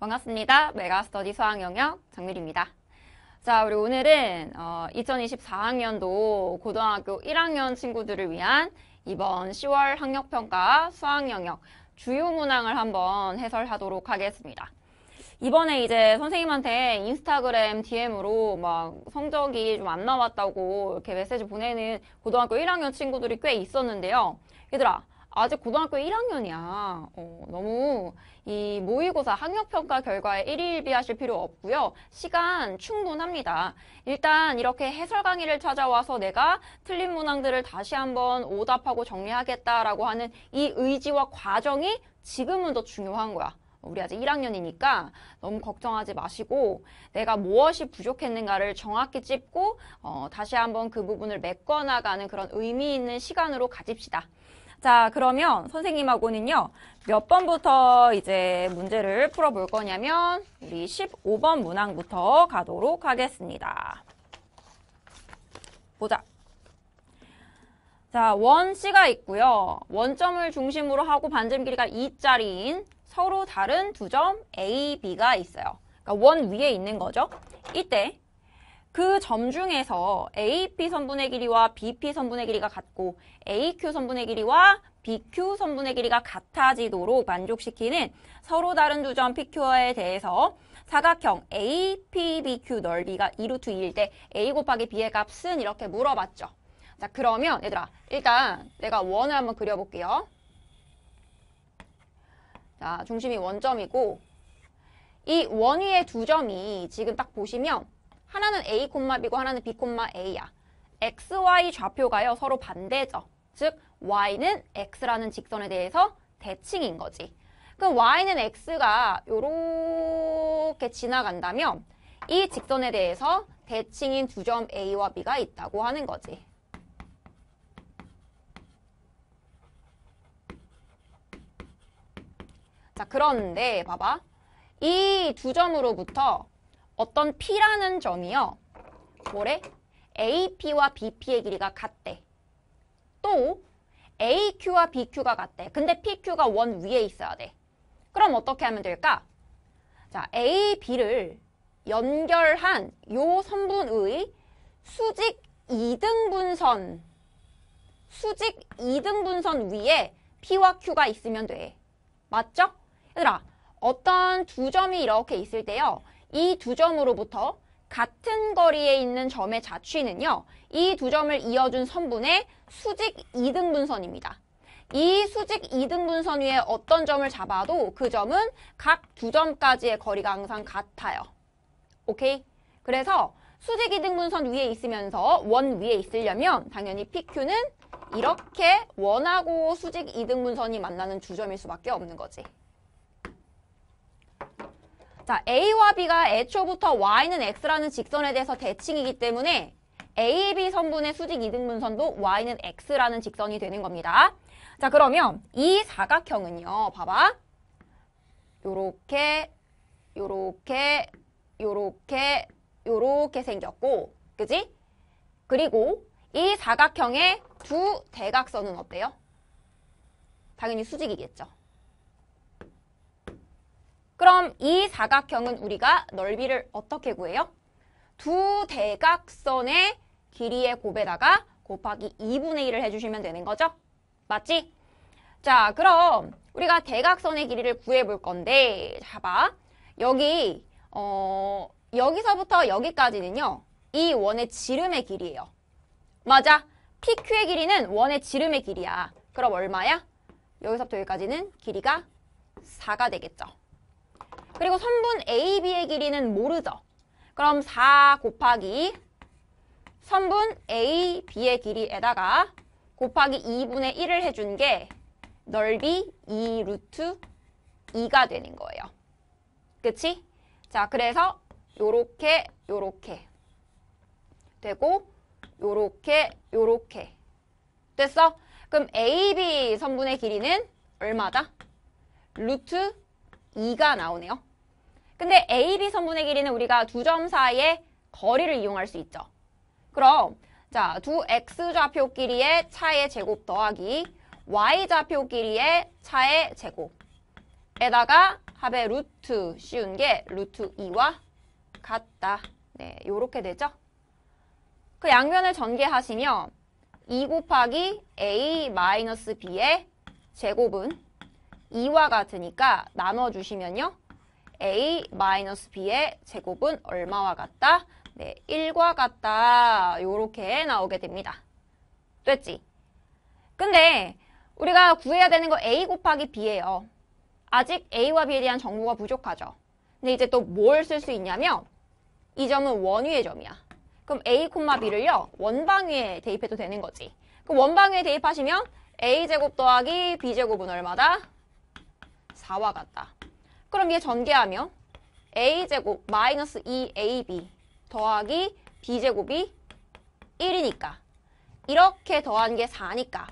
반갑습니다. 메가스터디 수학 영역 정미리입니다 자, 우리 오늘은 어, 2024학년도 고등학교 1학년 친구들을 위한 이번 10월 학력평가 수학 영역 주요 문항을 한번 해설하도록 하겠습니다. 이번에 이제 선생님한테 인스타그램 DM으로 막 성적이 좀 안 나왔다고 이렇게 메시지 보내는 고등학교 1학년 친구들이 꽤 있었는데요. 얘들아, 아직 고등학교 1학년이야. 어, 너무 이 모의고사 학력평가 결과에 일희일비하실 필요 없고요. 시간 충분합니다. 일단 이렇게 해설 강의를 찾아와서 내가 틀린 문항들을 다시 한번 오답하고 정리하겠다라고 하는 이 의지와 과정이 지금은 더 중요한 거야. 우리 아직 1학년이니까 너무 걱정하지 마시고 내가 무엇이 부족했는가를 정확히 짚고 어, 다시 한번 그 부분을 메꿔나가는 그런 의미 있는 시간으로 가집시다. 자, 그러면 선생님하고는요. 몇 번부터 이제 문제를 풀어볼 거냐면 우리 15번 문항부터 가도록 하겠습니다. 보자. 자, 원씨가 있고요. 원점을 중심으로 하고 반점 길이가 2짜리인 서로 다른 두 점 A, B가 있어요. 그러니까 원 위에 있는 거죠. 이때 그점 중에서 AP 선분의 길이와 BP 선분의 길이가 같고 AQ 선분의 길이와 BQ 선분의 길이가 같아지도록 만족시키는 서로 다른 두 점 PQ에 대해서 사각형 APBQ 넓이가 2루트 2일 때 A 곱하기 B의 값은 이렇게 물어봤죠. 자 그러면 얘들아 일단 내가 원을 한번 그려볼게요. 자 중심이 원점이고 이 원위의 두 점이 지금 딱 보시면 하나는 A, B고 하나는 B, A야. X, Y 좌표가요. 서로 반대죠. 즉 Y는 X라는 직선에 대해서 대칭인 거지. 그럼 Y는 X가 이렇게 지나간다면 이 직선에 대해서 대칭인 두 점 A와 B가 있다고 하는 거지. 자, 그런데 봐봐. 이 두 점으로부터 어떤 P라는 점이요. 뭐래? AP와 BP의 길이가 같대. 또 AQ와 BQ가 같대. 근데 PQ가 원 위에 있어야 돼. 그럼 어떻게 하면 될까? 자, AB를 연결한 요 선분의 수직 2등분선 수직 2등분선 위에 P와 Q가 있으면 돼. 맞죠? 얘들아, 어떤 두 점이 이렇게 있을 때요. 이두 점으로부터 같은 거리에 있는 점의 자취는요. 이 두 점을 이어준 선분의 수직 이등분선입니다. 이 수직 이등분선 위에 어떤 점을 잡아도 그 점은 각 두 점까지의 거리가 항상 같아요. 오케이? 그래서 수직 이등분선 위에 있으면서 원 위에 있으려면 당연히 PQ는 이렇게 원하고 수직 이등분선이 만나는 두 점일 수밖에 없는 거지. 자, A와 B가 애초부터 Y는 X라는 직선에 대해서 대칭이기 때문에 AB 선분의 수직 이등분선도 Y는 X라는 직선이 되는 겁니다. 자, 그러면 이 사각형은요. 봐봐. 요렇게, 요렇게, 요렇게, 요렇게 생겼고, 그지? 그리고 이 사각형의 두 대각선은 어때요? 당연히 수직이겠죠. 그럼 이 사각형은 우리가 넓이를 어떻게 구해요? 두 대각선의 길이의 곱에다가 곱하기 2분의 1을 해주시면 되는 거죠? 맞지? 자, 그럼 우리가 대각선의 길이를 구해볼 건데 잡아 여기 어 여기서부터 여기까지는요. 이 원의 지름의 길이에요. 맞아. PQ의 길이는 원의 지름의 길이야. 그럼 얼마야? 여기서부터 여기까지는 길이가 4가 되겠죠. 그리고 선분 AB의 길이는 모르죠. 그럼 4 곱하기 선분 AB의 길이에다가 곱하기 2분의 1을 해준 게 넓이 2 루트 2가 되는 거예요. 그치? 자, 그래서 요렇게 요렇게 되고 요렇게 요렇게 됐어? 그럼 AB 선분의 길이는 얼마다? 루트 2가 나오네요. 근데 AB 선분의 길이는 우리가 두 점 사이의 거리를 이용할 수 있죠. 그럼 자, 두 x 좌표길이의 차의 제곱 더하기 y 좌표길이의 차의 제곱에다가 합의 루트 쉬운 게 루트 2와 같다. 네, 요렇게 되죠. 그양면을 전개하시면 2 곱하기 a 마이너스 b의 제곱은 2와 같으니까 나눠주시면요. a 마이너스 b의 제곱은 얼마와 같다? 네, 1과 같다. 요렇게 나오게 됩니다. 됐지? 근데 우리가 구해야 되는 거 a 곱하기 b예요. 아직 a와 b에 대한 정보가 부족하죠. 근데 이제 또 뭘 쓸 수 있냐면 이 점은 원위의 점이야. 그럼 a, b를요. 원방위에 대입해도 되는 거지. 그럼 원방위에 대입하시면 a제곱 더하기 b제곱은 얼마다? 4와 같다. 그럼 얘 전개하면 a제곱 마이너스 2ab 더하기 b제곱이 1이니까 이렇게 더한 게 4니까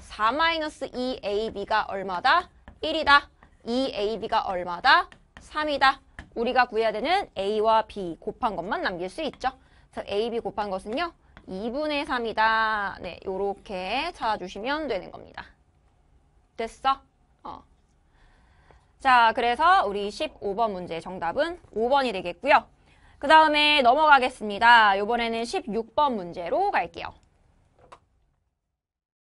4 마이너스 2ab가 얼마다? 1이다. 2ab가 얼마다? 3이다. 우리가 구해야 되는 a와 b 곱한 것만 남길 수 있죠. 그래서 ab 곱한 것은요. 2분의 3이다. 네, 요렇게 찾아주시면 되는 겁니다. 됐어? 어. 자, 그래서 우리 15번 문제 정답은 5번이 되겠고요. 그 다음에 넘어가겠습니다. 이번에는 16번 문제로 갈게요.